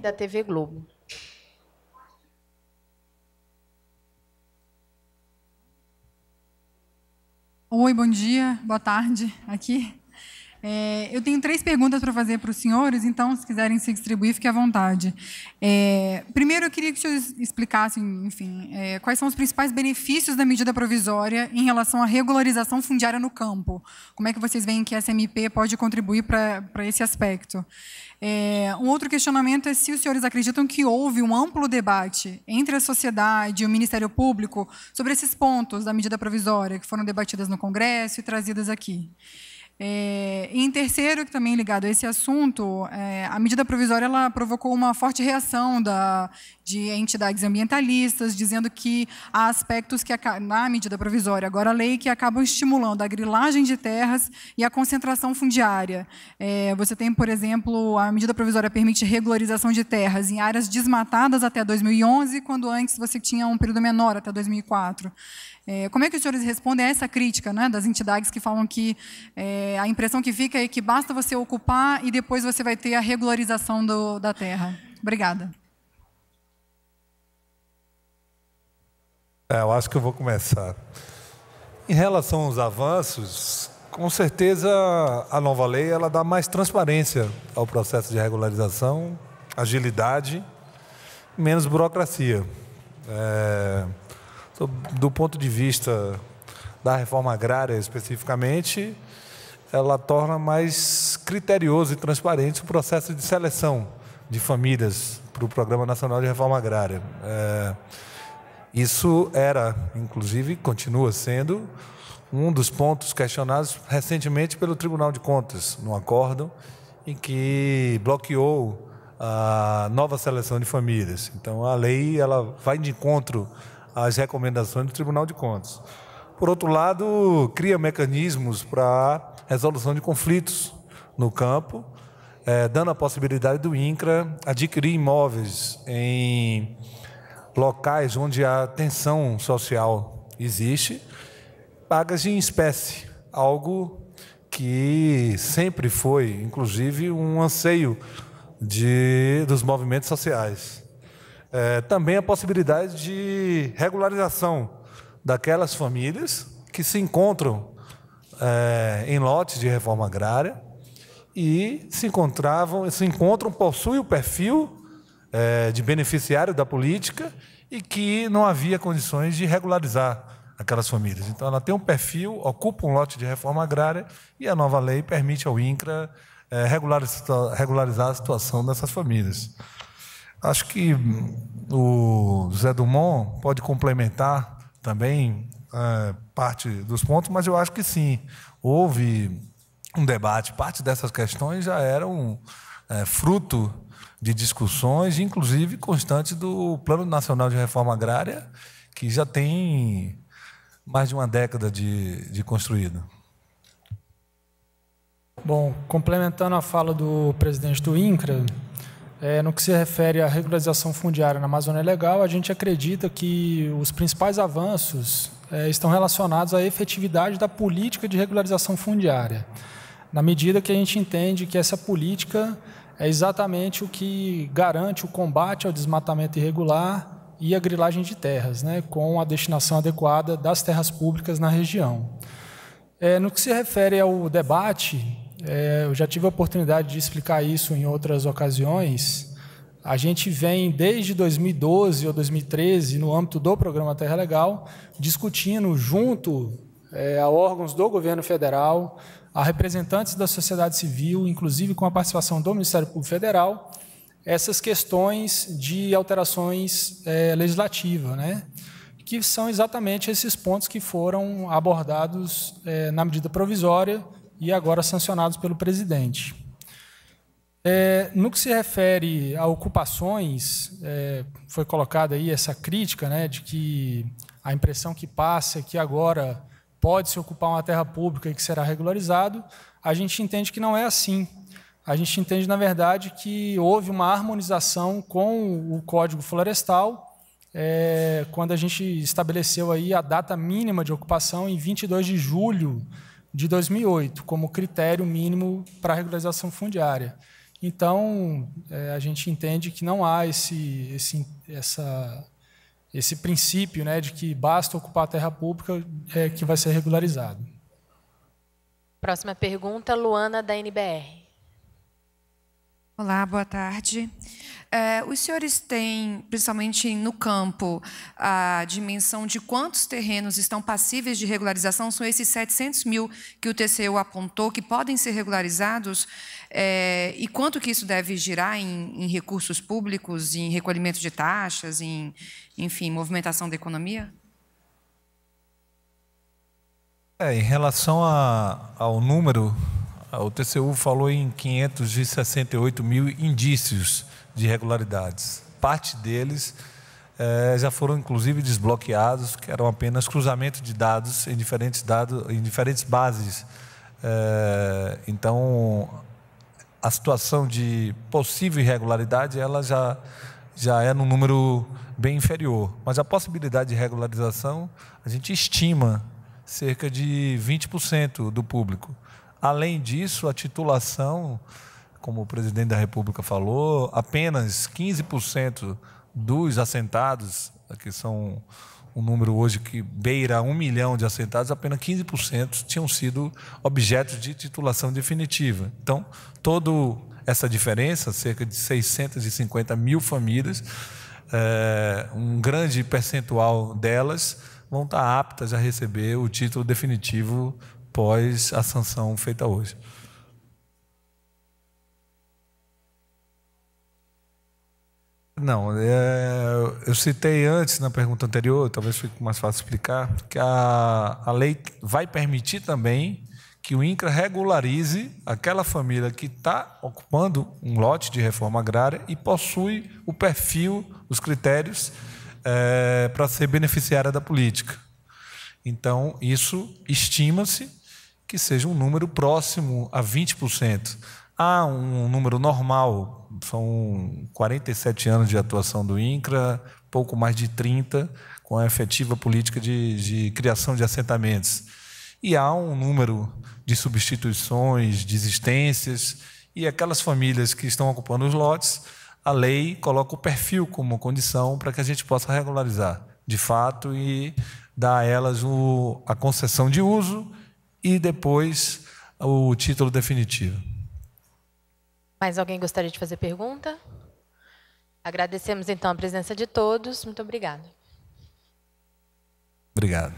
da TV Globo. Oi, bom dia, boa tarde aqui. É, eu tenho três perguntas para fazer para os senhores, então, se quiserem se distribuir, fique à vontade. É, primeiro, eu queria que os senhores explicassem, enfim, é, quais são os principais benefícios da medida provisória em relação à regularização fundiária no campo. Como é que vocês veem que a SMP pode contribuir para esse aspecto? É, um outro questionamento é se os senhores acreditam que houve um amplo debate entre a sociedade e o Ministério Público sobre esses pontos da medida provisória que foram debatidas no Congresso e trazidas aqui. É, em terceiro, que também é ligado a esse assunto, é, a medida provisória ela provocou uma forte reação da, de entidades ambientalistas, dizendo que há aspectos que, na medida provisória, agora a lei, que acabam estimulando a grilagem de terras e a concentração fundiária. É, você tem, por exemplo, a medida provisória permite regularização de terras em áreas desmatadas até 2011, quando antes você tinha um período menor, até 2004. É, como é que os senhores respondem a essa crítica né, das entidades que falam que é, a impressão que fica é que basta você ocupar e depois você vai ter a regularização do, da terra? Obrigada. É, eu acho que eu vou começar. Em relação aos avanços, com certeza a nova lei ela dá mais transparência ao processo de regularização, agilidade, menos burocracia. É do ponto de vista da reforma agrária especificamente, ela torna mais criterioso e transparente o processo de seleção de famílias para o Programa Nacional de Reforma Agrária. É, isso era, inclusive, continua sendo um dos pontos questionados recentemente pelo Tribunal de Contas, num acordo em que bloqueou a nova seleção de famílias. Então, a lei ela vai de encontro às recomendações do Tribunal de Contas. Por outro lado, cria mecanismos para resolução de conflitos no campo, é, dando a possibilidade do INCRA adquirir imóveis em locais onde a tensão social existe, pagas em espécie, algo que sempre foi, inclusive, um anseio de, dos movimentos sociais. É, também a possibilidade de regularização daquelas famílias que se encontram é, em lotes de reforma agrária e se encontravam, se encontram, possuem o perfil é, de beneficiário da política e que não havia condições de regularizar aquelas famílias. Então, ela tem um perfil, ocupa um lote de reforma agrária e a nova lei permite ao INCRA é, regularizar, regularizar a situação dessas famílias. Acho que hum, o Zé Dumont pode complementar também é, parte dos pontos, mas eu acho que sim, houve um debate. Parte dessas questões já eram é, fruto de discussões, inclusive constantes do Plano Nacional de Reforma Agrária, que já tem mais de uma década de, de construído. Bom, complementando a fala do presidente do INCRA, é, no que se refere à regularização fundiária na Amazônia Legal, a gente acredita que os principais avanços é, estão relacionados à efetividade da política de regularização fundiária, na medida que a gente entende que essa política é exatamente o que garante o combate ao desmatamento irregular e a grilagem de terras, né, com a destinação adequada das terras públicas na região. É, no que se refere ao debate é, eu já tive a oportunidade de explicar isso em outras ocasiões. A gente vem desde 2012 ou 2013, no âmbito do programa Terra Legal, discutindo junto é, a órgãos do governo federal, a representantes da sociedade civil, inclusive com a participação do Ministério Público Federal, essas questões de alterações é, legislativas, né? que são exatamente esses pontos que foram abordados é, na medida provisória e agora sancionados pelo presidente. É, no que se refere a ocupações, é, foi colocada aí essa crítica né, de que a impressão que passa é que agora pode se ocupar uma terra pública e que será regularizado, a gente entende que não é assim. A gente entende, na verdade, que houve uma harmonização com o Código Florestal é, quando a gente estabeleceu aí a data mínima de ocupação em 22 de julho de 2008 como critério mínimo para regularização fundiária. Então, é, a gente entende que não há esse, esse, essa, esse princípio né, de que basta ocupar a terra pública é, que vai ser regularizado. Próxima pergunta, Luana, da NBR. Olá, boa tarde. É, os senhores têm, principalmente no campo, a dimensão de quantos terrenos estão passíveis de regularização? São esses 700 mil que o TCU apontou que podem ser regularizados? É, e quanto que isso deve girar em, em, recursos públicos, em recolhimento de taxas, em, enfim, movimentação da economia? É, em relação a, ao número, o TCU falou em 568 mil indícios de irregularidades. Parte deles é, já foram inclusive desbloqueados, que eram apenas cruzamento de dados em diferentes, dados, em diferentes bases. É, então, a situação de possível irregularidade ela já, já é num número bem inferior. Mas a possibilidade de regularização, a gente estima cerca de 20% do público. Além disso, a titulação como o presidente da República falou, apenas 15% dos assentados, que são um número hoje que beira um milhão de assentados, apenas 15% tinham sido objetos de titulação definitiva. Então, toda essa diferença, cerca de 650 mil famílias, é, um grande percentual delas vão estar aptas a receber o título definitivo pós a sanção feita hoje. Não, é, eu citei antes na pergunta anterior, talvez fique mais fácil explicar, que a, a lei vai permitir também que o INCRA regularize aquela família que está ocupando um lote de reforma agrária e possui o perfil, os critérios é, para ser beneficiária da política. Então, isso estima-se que seja um número próximo a 20% há um número normal, são 47 anos de atuação do INCRA, pouco mais de 30 com a efetiva política de, de criação de assentamentos. E há um número de substituições, desistências, e aquelas famílias que estão ocupando os lotes, a lei coloca o perfil como condição para que a gente possa regularizar, de fato, e dar a elas o, a concessão de uso e depois o título definitivo. Mais alguém gostaria de fazer pergunta? Agradecemos então a presença de todos. Muito obrigado. Obrigado.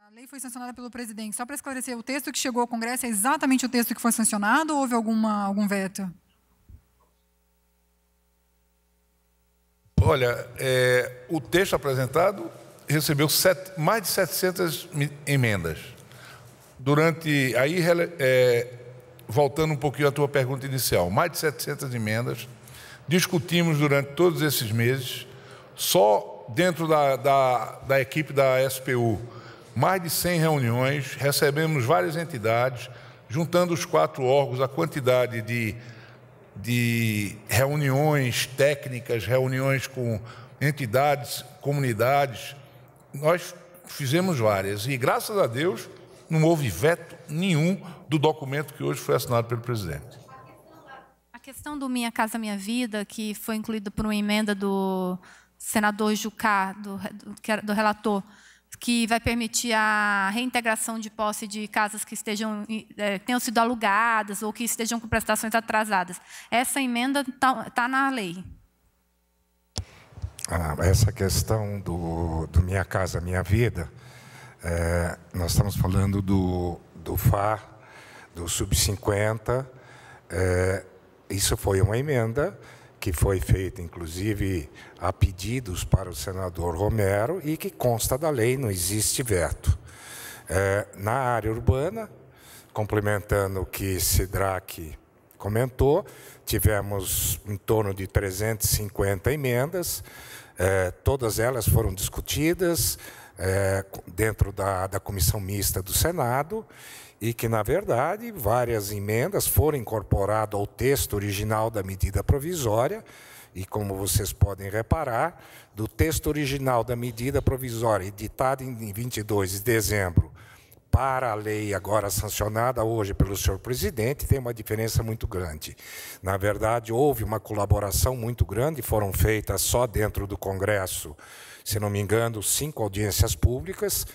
A lei foi sancionada pelo presidente. Só para esclarecer, o texto que chegou ao Congresso é exatamente o texto que foi sancionado ou houve alguma, algum veto? Olha, é, o texto apresentado recebeu set, mais de 700 emendas. Durante. Aí, é, voltando um pouquinho à tua pergunta inicial, mais de 700 emendas. Discutimos durante todos esses meses, só dentro da, da, da equipe da SPU, mais de 100 reuniões, recebemos várias entidades, juntando os quatro órgãos, a quantidade de de reuniões técnicas, reuniões com entidades, comunidades. Nós fizemos várias e, graças a Deus, não houve veto nenhum do documento que hoje foi assinado pelo presidente. A questão do Minha Casa Minha Vida, que foi incluída por uma emenda do senador Jucá, do, do, do relator, que vai permitir a reintegração de posse de casas que estejam é, tenham sido alugadas ou que estejam com prestações atrasadas. Essa emenda está tá na lei. Ah, essa questão do, do, Minha Casa Minha Vida, é, nós estamos falando do, do FAR, do Sub 50. É, isso foi uma emenda que foi feita, inclusive, a pedidos para o senador Romero e que consta da lei, não existe veto. É, na área urbana, complementando o que Sidraque comentou, tivemos em torno de 350 emendas, é, todas elas foram discutidas é, dentro da, da comissão mista do Senado, e que, na verdade, várias emendas foram incorporadas ao texto original da medida provisória. E como vocês podem reparar, do texto original da medida provisória editada em 22 de dezembro para a lei agora sancionada hoje pelo senhor presidente tem uma diferença muito grande. Na verdade, houve uma colaboração muito grande, foram feitas só dentro do Congresso, se não me engano, cinco audiências públicas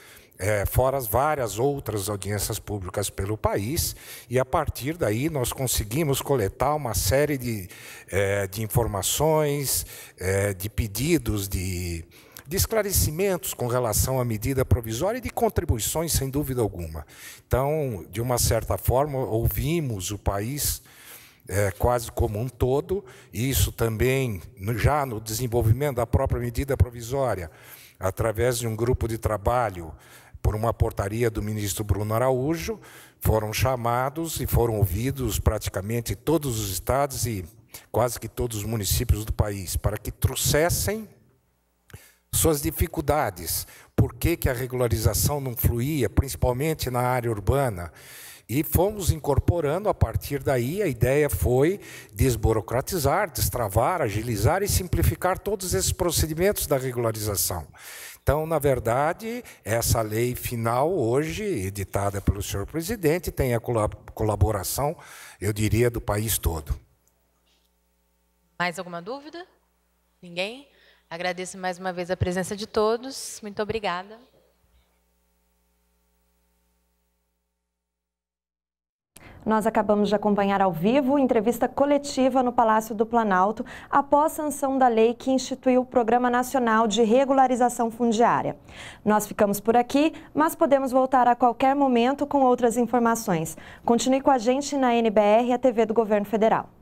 é, fora as várias outras audiências públicas pelo país, e a partir daí nós conseguimos coletar uma série de, é, de informações, é, de pedidos, de, de esclarecimentos com relação à medida provisória e de contribuições, sem dúvida alguma. Então, de uma certa forma, ouvimos o país. É, quase como um todo, e isso também, no, já no desenvolvimento da própria medida provisória, através de um grupo de trabalho por uma portaria do ministro Bruno Araújo, foram chamados e foram ouvidos praticamente todos os estados e quase que todos os municípios do país, para que trouxessem suas dificuldades, por que, que a regularização não fluía, principalmente na área urbana. E fomos incorporando, a partir daí, a ideia foi desburocratizar, destravar, agilizar e simplificar todos esses procedimentos da regularização. Então, na verdade, essa lei final, hoje, editada pelo senhor presidente, tem a colaboração, eu diria, do país todo. Mais alguma dúvida? Ninguém? Agradeço mais uma vez a presença de todos. Muito obrigada. Nós acabamos de acompanhar ao vivo entrevista coletiva no Palácio do Planalto após sanção da lei que instituiu o Programa Nacional de Regularização Fundiária. Nós ficamos por aqui, mas podemos voltar a qualquer momento com outras informações. Continue com a gente na NBR, a TV do Governo Federal.